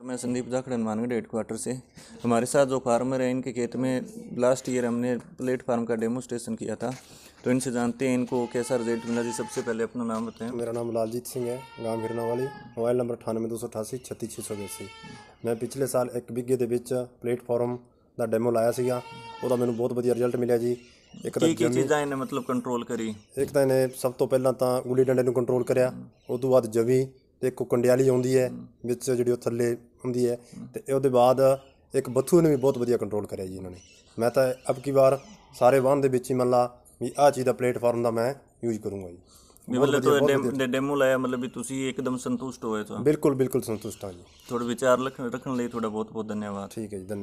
तो मैं संदीप जाखड़ हनुमानगढ़ हेडक्वार्टर से हमारे साथ जो फार्मर हैं इनके खेत में लास्ट ईयर हमने प्लेटफार्म का डेमोस्ट्रेशन किया था तो इनसे जानते हैं इनको कैसा रिजल्ट मिला जी सबसे पहले अपना नाम बताएं मेरा नाम लालजीत सिंह है गांव हिरना वाली मोबाइल नंबर अठानवे दो सौ अठासी छत्ती छे सौ बयासी मैं पिछले साल एक ਬਿੱਗੇ के ਵਿੱਚ ਪਲੇਟਫਾਰਮ ਦਾ ਡੈਮੋ ਲਾਇਆ ਸੀਗਾ ਉਹਦਾ ਮੈਨੂੰ ਬਹੁਤ ਵਧੀਆ ਰਿਜ਼ਲਟ ਮਿਲਿਆ ਜੀ ਇੱਕ ਕੀ ਕੀ ਜ਼ਮੀਨ- ਚੀਜ਼ਾਂ ਇਹਨੇ ਮਤਲਬ ਕੰਟਰੋਲ ਕਰੀ तो ਤਾਂ ਇਹਨੇ ਸਭ ਤੋਂ ਪਹਿਲਾਂ ਤਾਂ ਗੁੱਲੀ ਡੰਡੇ ਨੂੰ ਤੇ ਇੱਕ ਕੁੰਡਿਆਲੀ ਆਉਂਦੀ ਹੈ ਵਿੱਚ ਜਿਹੜੀ ਉਹ ਥੱਲੇ ਹੁੰਦੀ ਹੈ ਤੇ ਉਹਦੇ ਬਾਅਦ ਇੱਕ ਬੱਥੂ ਨੇ ਵੀ ਬਹੁਤ ਵਧੀਆ ਕੰਟਰੋਲ ਕਰਿਆ ਜੀ ਇਹਨਾਂ ਨੇ ਮੈਂ ਤਾਂ ਅਬਕੀ ਵਾਰ ਸਾਰੇ ਵਾਹਨ ਦੇ ਵਿੱਚ ਹੀ ਮੰਨ ਲਾ ਵੀ ਆਹ ਚੀਜ਼ ਦਾ ਪਲੇਟਫਾਰਮ ਦਾ ਮੈਂ ਯੂਜ਼ ਕਰੂੰਗਾ ਜੀ ਵੀ ਮਤਲਬ ਤੋਂ ਡੈਮੋ ਲਾਇਆ ਮਤਲਬ ਵੀ ਤੁਸੀਂ ਇੱਕਦਮ ਸੰਤੁਸ਼ਟ ਹੋਏ ਤਾਂ ਬਿਲਕੁਲ ਬਿਲਕੁਲ ਸੰਤੁਸ਼ਟ ਹਾਂ ਜੀ ਤੁਹਾਡੇ ਵਿਚਾਰ ਰੱਖਣ ਲਈ ਤੁਹਾਡਾ ਬਹੁਤ ਬਹੁਤ ਧੰਨਵਾਦ ਠੀਕ ਹੈ ਜੀ